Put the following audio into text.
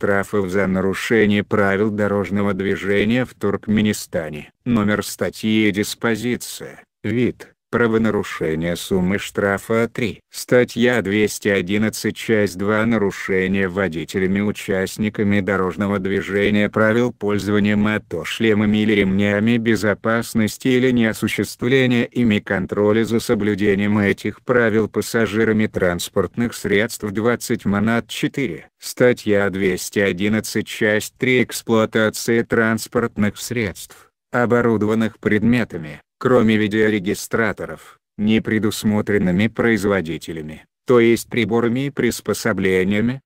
штрафов за нарушение правил дорожного движения в Туркменистане. Номер статьи и диспозиция, вид. Правонарушение суммы штрафа 3. Статья 211 часть 2 Нарушение водителями-участниками дорожного движения правил пользования мотошлемами или ремнями безопасности или неосуществление ими контроля за соблюдением этих правил пассажирами транспортных средств 20 манат 4. Статья 211 часть 3 Эксплуатация транспортных средств оборудованных предметами, кроме видеорегистраторов, не предусмотренными производителями, то есть приборами и приспособлениями,